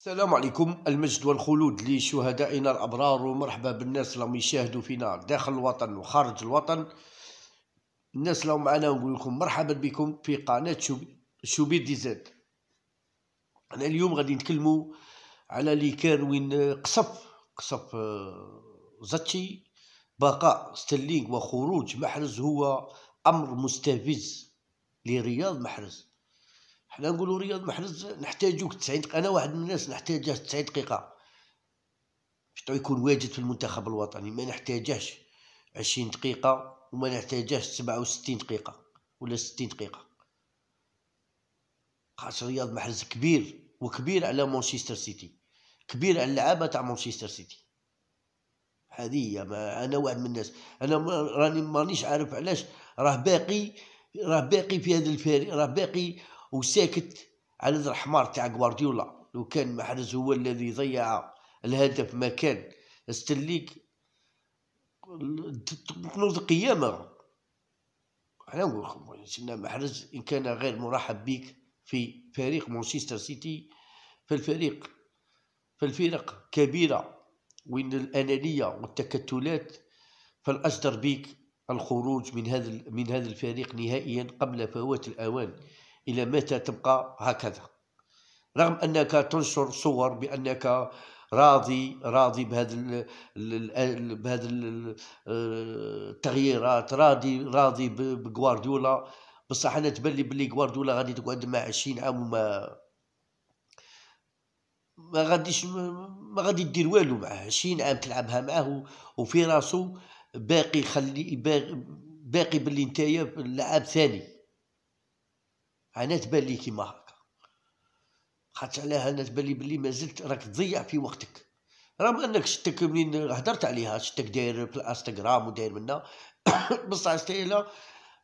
السلام عليكم المجد والخلود لشهدائنا الأبرار ومرحبا بالناس اللي يشاهدوا فينا داخل الوطن وخارج الوطن الناس اللي معنا نقول لكم مرحبا بكم في قناة شوبير دي زاد أنا اليوم غادي نتكلموا على اللي كان وين قصف قصف آه، زاتشي بقاء ستيرلينغ وخروج محرز هو أمر مستفز لرياض محرز حنا نقولوا رياض محرز نحتاجوك 90 دقيقه انا واحد من الناس نحتاجه 90 دقيقه باش يكون واجد في المنتخب الوطني ما نحتاجهش 20 دقيقه وما نحتاجهش 67 دقيقه ولا 60 دقيقه خاص رياض محرز كبير وكبير على مانشستر سيتي كبير على اللعابه تاع مانشستر سيتي هذه هي ما انا واحد من الناس انا راني مانيش عارف علاش راه باقي راه باقي في هذا الفريق راه باقي وساكت على ذر حمار تاع غوارديولا لو كان محرز هو الذي ضيع الهدف ما كان استليك تنوض قيامه احنا نقول محرز ان كان غير مرحب بك في فريق مانشستر سيتي فالفريق فالفرق كبيره وين الانانيه والتكتلات فالأصدر بك الخروج من هذا من هذا الفريق نهائيا قبل فوات الاوان الى متى تبقى هكذا رغم انك تنشر صور بانك راضي راضي بهذا بهذا التغييرات آه، راضي راضي بغوارديولا بصح انا تبان لي بلي غوارديولا غادي تقعد مع 20 عام وما ما غاديش ما غادي دير والو معاه 20 عام تلعبها معاه وفي راسو باقي خلي باقي, باقي نتايا لعاب ثاني انا تبان لي كيما هكا خاطر علاه انا تبان لي بلي مازلت راك تضيع في وقتك رغم انك شتك منين هدرت عليها شتك داير في الانستغرام وداير منا بصح شتي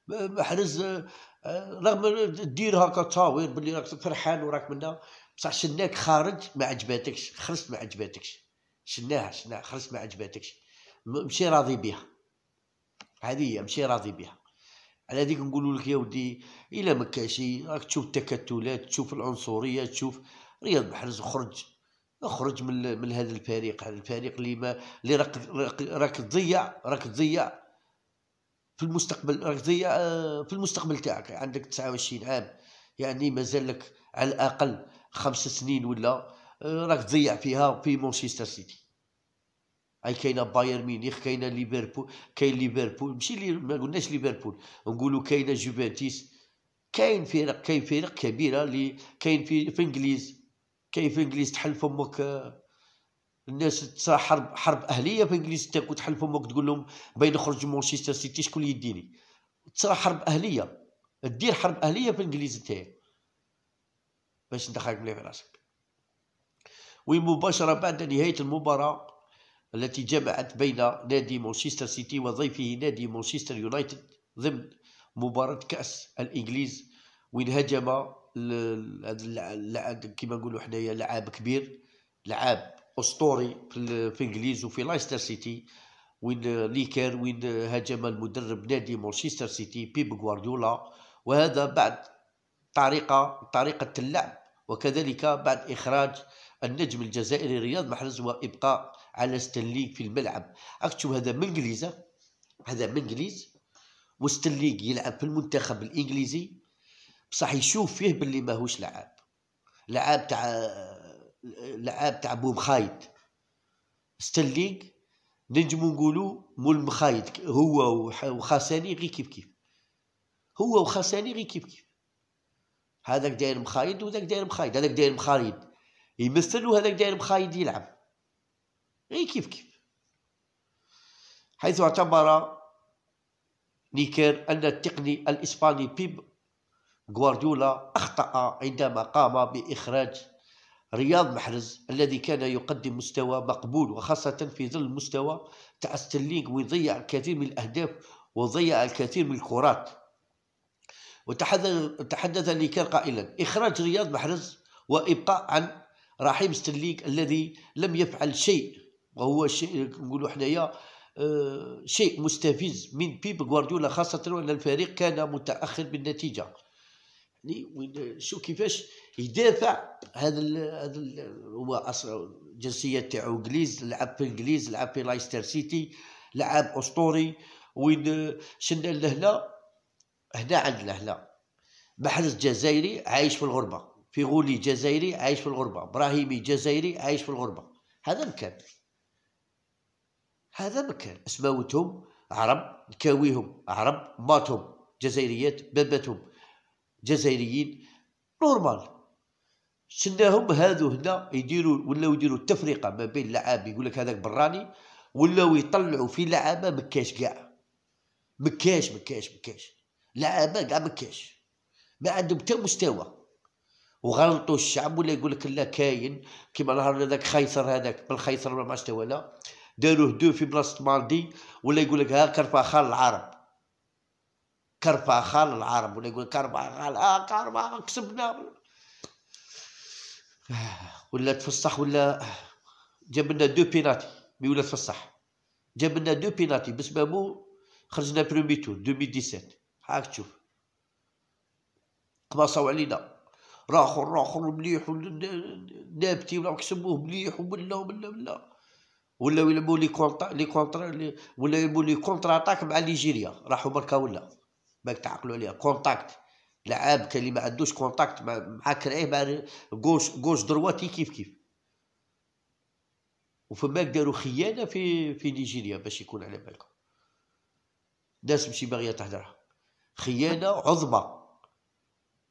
محرز آه، رغم دير هكا تصاوير بلي راك فرحان وراك منا بصح شناك خارج ما عجباتكش خرجت ما عجباتكش شناها شناها خرجت ما عجباتكش مشي راضي بها هذه هي مشي راضي بها على هذيك نقولوا لك يا ودي الا ما كاشي راك تشوف التكتلات تشوف العنصريه تشوف رياض محرز خرج اخرج من من هذا الفريق هذا الفريق اللي ما اللي راك راك تضيع راك تضيع في المستقبل راك تضيع آه، في المستقبل تاعك عندك 29 عام يعني مازال لك على الاقل خمس سنين ولا آه، راك تضيع فيها في مانشستر سيتي اي كاينه بايرن ميونخ كاينه ليفربول كاين ليفربول ماشي لي ما قلناش ليفربول نقولوا كاينه جوفنتيس كاين فرق كاين فرق كبيره اللي كاين في في انجليز كاين في انجليز تحل فمك الناس حرب حرب اهليه في انجليز تاكل تحل فمك تقول لهم باين نخرج مانشستر سيتي شكون يديني تصرا حرب اهليه دير حرب اهليه في انجليز نتايا باش ندخلك مليح في راسك مباشره بعد نهايه المباراه التي جمعت بين نادي مانشستر سيتي وضيفه نادي مانشستر يونايتد ضمن مباراة كأس الإنجليز وين هجم كما نقولوا حنايا لعاب كبير لعاب أسطوري في الإنجليز وفي لايستر سيتي وين ليكر وين هاجم المدرب نادي مانشستر سيتي بيب غوارديولا وهذا بعد طريقة طريقة اللعب وكذلك بعد إخراج النجم الجزائري رياض محرز وإبقاء على ستانليك في الملعب اكتب هذا من انجليزا هذا من انجليز وستانليك يلعب في المنتخب الانجليزي بصح يشوف فيه باللي ماهوش لعاب لعاب تاع لعاب تاع بو مخايد ستانليك نجمو نقولو مول مخايد هو وخاساني غير كيف كيف هو وخاساني غير كيف كيف هذاك داير مخايد وذاك داير مخايد هذاك داير مخايد يمثل وهذاك داير مخايد يلعب اي كيف كيف حيث اعتبر نيكير ان التقني الاسباني بيب غوارديولا اخطا عندما قام باخراج رياض محرز الذي كان يقدم مستوى مقبول وخاصة في ظل مستوى تاع ستيرلينغ ويضيع الكثير من الأهداف وضيع الكثير من الكرات وتحدث نيكير قائلا إخراج رياض محرز وإبقاء عن رحيم ستيرلينغ الذي لم يفعل شيء وهو شيء نقولوا حنايا آه، شيء مستفز من بيب غوارديولا خاصة وأن الفريق كان متأخر بالنتيجة يعني شو كيفاش يدافع هذا ال هذا ال هو اصلا الجنسيه تاعو انجليز لعب في انجليز لعب في لايستر سيتي لعب اسطوري وين شنا لهنا هنا عندنا هنا محرز جزائري عايش في الغربه فيغولي جزائري عايش في الغربه ابراهيمي جزائري عايش في الغربه هذا مكان هذا مكان اسماوتهم عرب نكاويهم عرب ماتهم جزائريات باباتهم جزائريين نورمال شناهم هادو هنا يديروا ولاو يديروا التفرقه ما بين لعاب يقول لك هذاك براني ولاو يطلعوا في لعابه مكاش كاع مكاش مكاش مكاش لعابه كاع مكاش ما عندهم حتى مستوى وغلطوا الشعب ولا يقول لك لا كاين كيما نهار هذاك خيصر هذاك بالخيصر ما استوى لا داروه دو في بلاصه مالدي ولا يقول لك ها كرفاخال العرب كرفاخال العرب ولا يقول كرفاخال اه كرفاخال كسبنا ولا تفصح ولا جاب لنا دو بيناتي مي ولا تفصح جاب لنا دو بيناتي بس خرجنا برومي تور 2017 هاك تشوف قباصوا علينا راخو راخو مليح نابتي ولا كسبوه مليح ولا ولا ولا ولاو يلعبوا لي كونتر لي كونتر ولاو يلعبوا لي كونتر اتاك مع نيجيريا راحوا بركا ولا باك تعقلوا عليها كونتاكت لعاب كان اللي ما عندوش كونتاكت مع مع كرايه مع غوش غوش درواتي كيف كيف وفماك داروا خيانه في في نيجيريا باش يكون على بالكم ناس ماشي باغيه تهدرها خيانه عظمى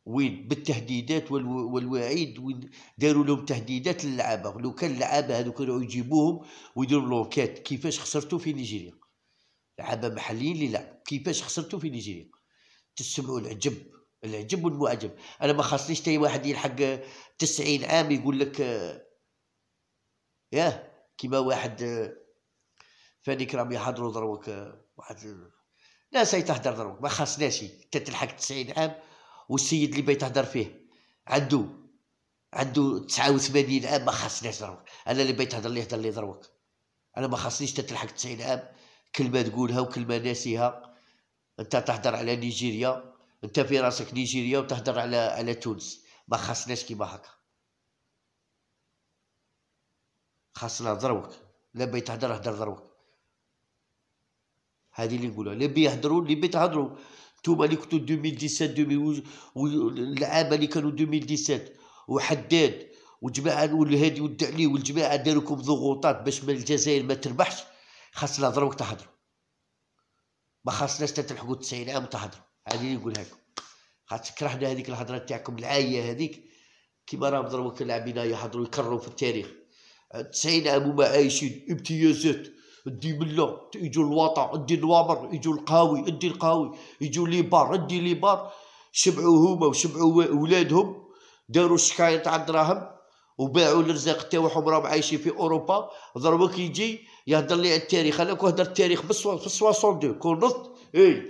وين بالتهديدات والوعيد وين داروا لهم تهديدات للعابه لو كان اللعابه هذوك كانوا يجيبوهم ويديروا لونكات كيفاش خسرتوا في نيجيريا لعابه محليين اللي لعب كيفاش خسرتوا في نيجيريا تسمعوا العجب العجب والمعجب انا ما خاصنيش تاي واحد يلحق 90 عام يقول لك ياه كيما واحد فاني كرام يحضروا دروك واحد ناس يتهدر دروك ما خاصناش تلحق 90 عام والسيد اللي تهضر فيه عدو عنده 89 عام ما خاصنيش ضربك انا اللي تهضر لي هضر لي ضربك انا ما خاصنيش تلحق 90 عام كلمه تقولها وكلمه ناسيها انت تهضر على نيجيريا انت في راسك نيجيريا وتهضر على على تونس ما خاصناش كيما هكا خاصنا ضربك لا تهضر هضر ضربك هذه اللي نقولها اللي بيهضروا اللي بيتهضروا انتوما اللي كنتو 2017 2012 واللعابه اللي كانوا 2017 وحداد وجماعه والهادي والدعلي والجماعه داروا لكم ضغوطات باش من الجزائر ما تربحش خاصنا نهضروا وقت تهضروا ما خاصناش تلحقوا 90 عام تهضروا هذه اللي نقولها لكم خاطر كرهنا هذيك الهضره تاعكم العايه هذيك كيما راهم ضربوا اللاعبين يهضروا يكرروا في التاريخ 90 عام وما عايشين امتيازات ادي بلا يجوا الوطا ادي الوابر يجوا القاوي ادي القاوي يجوا لي بار ادي لي بار شبعوا هما وشبعوا ولادهم داروا الشكاية تاع الدراهم وباعوا الرزاق تاعهم راهم عايشين في اوروبا ضربك يجي يهضر لي على التاريخ انا كون هضر التاريخ في 62 كون نط اي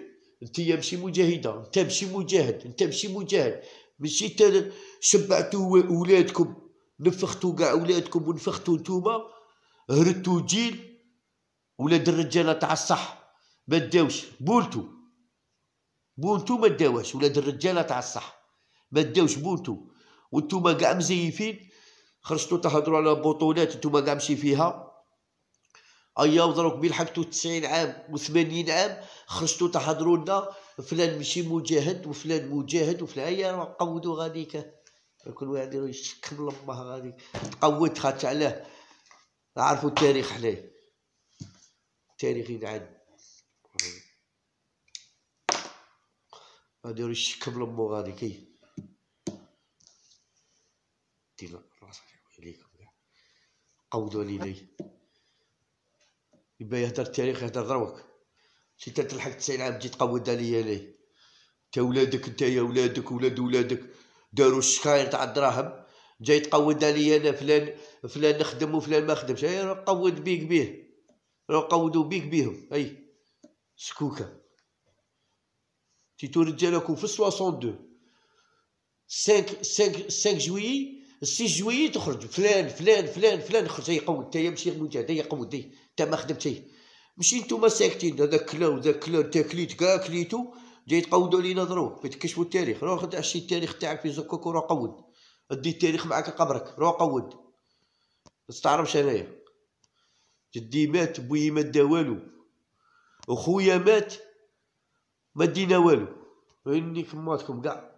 انت ماشي مجاهده انت ماشي مجاهد انت ماشي مجاهد ماشي شبعتوا ولادكم نفختوا كاع ولادكم ونفختوا نتوما هرتوا جيل ولاد الرجاله تاع الصح ما داوش بونتو بونتو ما داوش ولاد الرجاله تاع الصح ما داوش بونتو وانتوما كاع مزيفين خرجتو تهضروا على بطولات انتوما كاع مشي فيها ايا وضروك بين حكتو 90 عام و80 عام خرجتو تهضروا لنا فلان مشي مجاهد وفلان مجاهد وفلان ايا قودو غاديك كل واحد يشكر لامه غادي تقود خاطر علاه نعرفو التاريخ حنايا التاريخ يتعاد غادي كبل لامو غادي كي دير راسك عليك كاع لي علينا يبا يهدر التاريخ يهدر دروك شي انت تلحق 90 عام تجي تقود عليا ليه تا ولادك انت يا ولادك ولاد ولادك داروا الشكاير تاع الدراهم جاي تقود عليا انا فلان فلان خدم وفلان ما خدمش قود بيك بيه راه قودوا بيك بيهم اي سكوكه تيتو رجالكو في 62 5 5 5 جويي 6 جويي تخرج فلان فلان فلان فلان خرج يقود تايا مشي اي قود تايا تا ما خدمتي مشي نتوما ساكتين هذاك كلا وذاك كلا تا كليت كاع كليتو جاي تقودوا علينا ضروب في التاريخ روح خد عشي التاريخ تاعك في زكوك وروح قود ادي التاريخ معاك قبرك روح قود ما انايا جدي مات بوي ما دا والو وخويا مات ما دينا والو هني كماتكم كاع